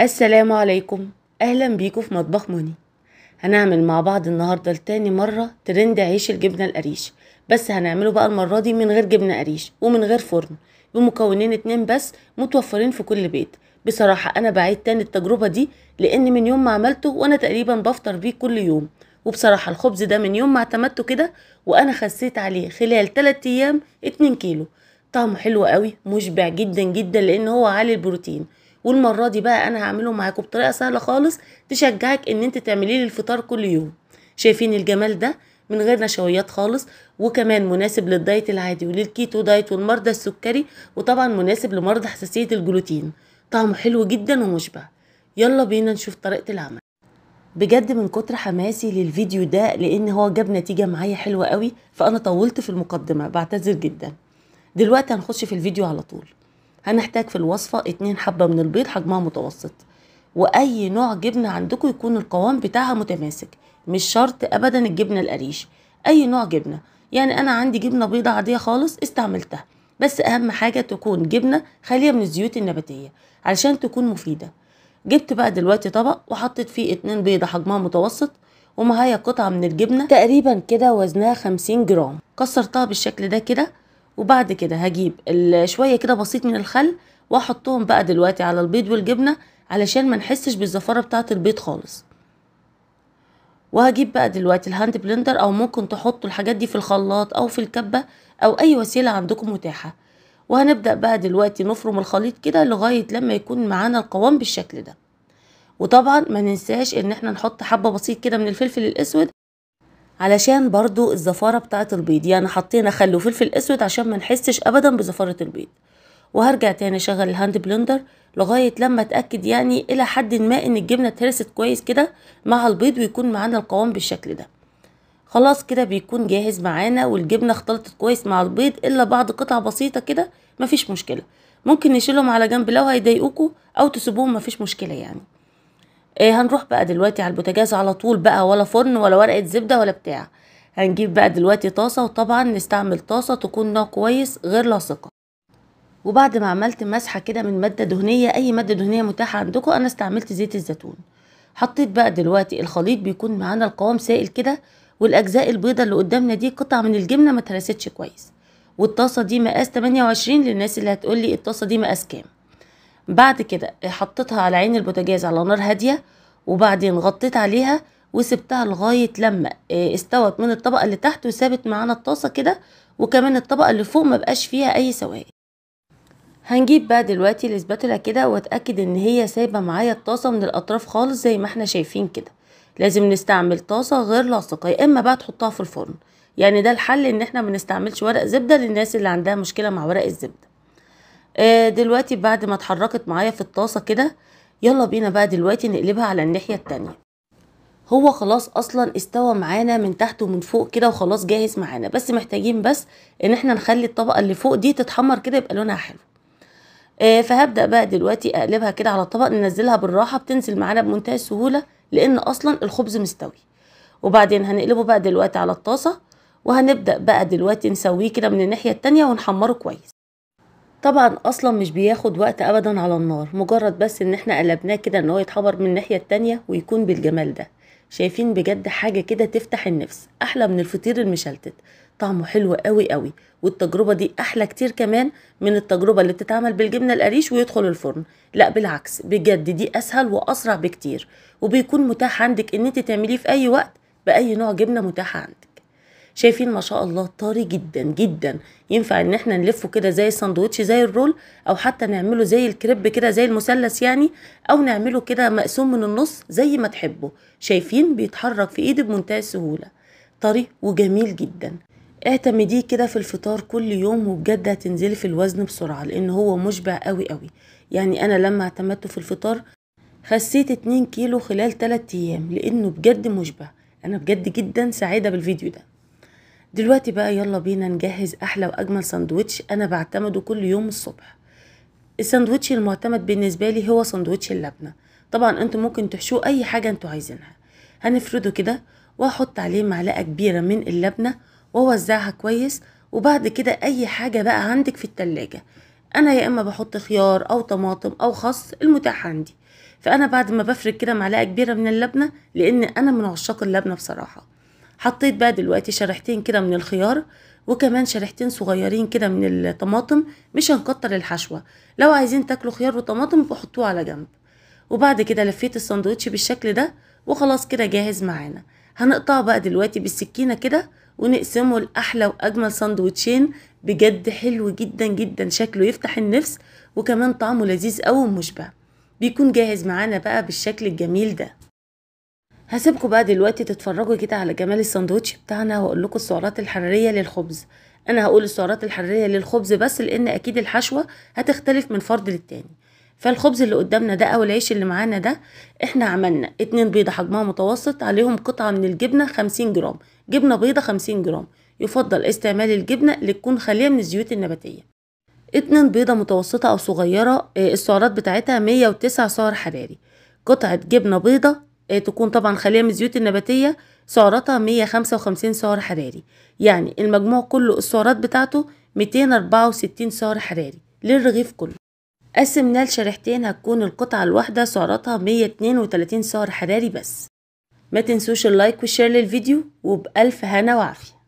السلام عليكم اهلا بيكم في مطبخ موني هنعمل مع بعض النهارده لتاني مره ترند عيش الجبنه القريش بس هنعمله بقى المره دي من غير جبنه قريش ومن غير فرن بمكونين اتنين بس متوفرين في كل بيت بصراحه انا بعيد تاني التجربه دي لان من يوم ما عملته وانا تقريبا بفطر بيه كل يوم وبصراحه الخبز ده من يوم ما اعتمدته كده وانا خسيت عليه خلال 3 ايام 2 كيلو طعمه حلو قوي مشبع جدا جدا لان هو عالي البروتين والمره دي بقى انا هعمله معاكم بطريقه سهله خالص تشجعك ان انت لي الفطار كل يوم شايفين الجمال ده من غير نشويات خالص وكمان مناسب للدايت العادي وللكيتو دايت والمرضى السكري وطبعا مناسب لمرضى حساسيه الجلوتين طعمه حلو جدا ومشبع يلا بينا نشوف طريقه العمل بجد من كتر حماسي للفيديو ده لان هو جاب نتيجه معايا حلوه قوي فانا طولت في المقدمه بعتذر جدا دلوقتي هنخش في الفيديو على طول هنحتاج في الوصفة اتنين حبة من البيض حجمها متوسط وأي نوع جبنة عندكم يكون القوام بتاعها متماسك مش شرط أبدا الجبنة القريش أي نوع جبنة يعني أنا عندي جبنة بيضة عادية خالص استعملتها بس أهم حاجة تكون جبنة خالية من الزيوت النباتية علشان تكون مفيدة جبت بقى دلوقتي طبق وحطيت فيه اتنين بيضة حجمها متوسط ومعايا قطعة من الجبنة تقريبا كده وزنها خمسين جرام كسرتها بالشكل ده كده وبعد كده هجيب شويه كده بسيط من الخل واحطهم بقى دلوقتي على البيض والجبنه علشان ما نحسش بالزفاره بتاعه البيض خالص وهجيب بقى دلوقتي الهاند بلندر او ممكن تحطوا الحاجات دي في الخلاط او في الكبه او اي وسيله عندكم متاحه وهنبدا بقى دلوقتي نفرم الخليط كده لغايه لما يكون معانا القوام بالشكل ده وطبعا ما ننساش ان احنا نحط حبه بسيط كده من الفلفل الاسود علشان برضو الزفارة بتاعة البيض يعني حطينا خل وفلفل اسود عشان ما نحسش ابدا بزفارة البيض وهرجع تاني اشغل الهاند بلندر لغاية لما اتأكد يعني الى حد ما ان الجبنة اتهرست كويس كده مع البيض ويكون معانا القوام بالشكل ده خلاص كده بيكون جاهز معانا والجبنة اختلطت كويس مع البيض الا بعض قطع بسيطة كده مفيش مشكلة ممكن نشيلهم على جنب لو هيضايقوكوا او تسيبوهم مفيش مشكلة يعني إيه هنروح بقى دلوقتي على البوتاجاز على طول بقى ولا فرن ولا ورقة زبدة ولا بتاع هنجيب بقى دلوقتي طاسة وطبعا نستعمل طاسة تكون نوع كويس غير لاصقة وبعد ما عملت مسحة كده من مادة دهنية أي مادة دهنية متاحة عندكم أنا استعملت زيت الزيتون حطيت بقى دلوقتي الخليط بيكون معانا القوام سائل كده والأجزاء البيضة اللي قدامنا دي قطع من الجبنة ما كويس والطاسة دي مقاس 28 للناس اللي هتقولي الطاسة دي مقاس كام بعد كده حطيتها على عين البوتاجاز على نار هاديه وبعدين غطيت عليها وسبتها لغايه لما آه، استوت من الطبقه اللي تحت وسابت معانا الطاسه كده وكمان الطبقه اللي فوق ما بقاش فيها اي سوائل هنجيب بقى دلوقتي الاسباتولا كده واتاكد ان هي سايبه معايا الطاسه من الاطراف خالص زي ما احنا شايفين كده لازم نستعمل طاسه غير لاصقه يا اما بقى تحطها في الفرن يعني ده الحل ان احنا ما نستعملش ورق زبده للناس اللي عندها مشكله مع ورق الزبده آه دلوقتي بعد ما اتحركت معايا في الطاسة كده يلا بينا بقى دلوقتي نقلبها على الناحية التانية هو خلاص اصلا استوى معانا من تحت ومن فوق كده وخلاص جاهز معانا بس محتاجين بس ان احنا نخلي الطبقة اللي فوق دي تتحمر كده يبقى لونها حلو آه فهبدأ بقى دلوقتي اقلبها كده على الطبق ننزلها بالراحة بتنزل معانا بمنتهى السهولة لان اصلا الخبز مستوي وبعدين هنقلبه بقى دلوقتي على الطاسة وهنبدأ بقى دلوقتي نسويه كده من الناحية التانية ونحمره كويس طبعا اصلا مش بياخد وقت ابدا على النار مجرد بس ان احنا قلبناه كده ان هو يتحبر من الناحيه التانية ويكون بالجمال ده شايفين بجد حاجه كده تفتح النفس احلى من الفطير المشلتت طعمه حلو قوي قوي والتجربه دي احلى كتير كمان من التجربه اللي بتتعمل بالجبنه القريش ويدخل الفرن لا بالعكس بجد دي اسهل واسرع بكتير وبيكون متاح عندك ان انت تعمليه في اي وقت باي نوع جبنه متاح عندك شايفين ما شاء الله طري جدا جدا ينفع ان احنا نلفه كده زي الساندوتش زي الرول او حتى نعمله زي الكريب كده زي المثلث يعني او نعمله كده مقسوم من النص زي ما تحبه شايفين بيتحرك في ايدي بمنتهى السهوله طري وجميل جدا اعتمديه كده في الفطار كل يوم وبجد هتنزلي في الوزن بسرعه لان هو مشبع قوي قوي يعني انا لما اعتمدته في الفطار خسيت 2 كيلو خلال 3 ايام لانه بجد مشبع انا بجد جدا سعيده بالفيديو ده دلوقتي بقى يلا بينا نجهز احلى واجمل سندوتش انا بعتمده كل يوم الصبح السندوتش المعتمد بالنسبه لي هو سندوتش اللبنه طبعا انتوا ممكن تحشوه اي حاجه انتوا عايزينها هنفرده كده واحط عليه معلقه كبيره من اللبنه واوزعها كويس وبعد كده اي حاجه بقى عندك في التلاجة انا يا اما بحط خيار او طماطم او خس المتاح عندي فانا بعد ما بفرد كده معلقه كبيره من اللبنه لان انا من عشاق اللبنه بصراحه حطيت بقى دلوقتي شريحتين كده من الخيار وكمان شريحتين صغيرين كده من الطماطم مش هنكتر الحشوه لو عايزين تاكلوا خيار وطماطم حطوه على جنب وبعد كده لفيت الساندوتش بالشكل ده وخلاص كده جاهز معانا هنقطعه بقى دلوقتي بالسكينه كده ونقسمه لاحلى واجمل ساندوتشين بجد حلو جدا جدا شكله يفتح النفس وكمان طعمه لذيذ قوي ومشبع بيكون جاهز معانا بقى بالشكل الجميل ده هسيبكم بقى دلوقتي تتفرجوا كده على جمال الساندوتش بتاعنا واقول لكم السعرات الحراريه للخبز انا هقول السعرات الحراريه للخبز بس لان اكيد الحشوه هتختلف من فرد للتاني فالخبز اللي قدامنا ده او العيش اللي معانا ده احنا عملنا اتنين بيضه حجمها متوسط عليهم قطعه من الجبنه 50 جرام جبنه بيضه 50 جرام يفضل استعمال الجبنه اللي تكون خاليه من الزيوت النباتيه اتنين بيضة متوسطة أو صغيرة آه، السعرات بتاعتها مية وتسع سعر حراري قطعة جبنة بيضة آه، تكون طبعا خالية من الزيوت النباتية سعراتها 155 سعر حراري يعني المجموع كله السعرات بتاعته 264 سعر حراري للرغيف كله قسمناه لشريحتين هتكون القطعة الواحدة سعراتها 132 سعر حراري بس ما تنسوش اللايك والشير للفيديو وبألف هنا وعافية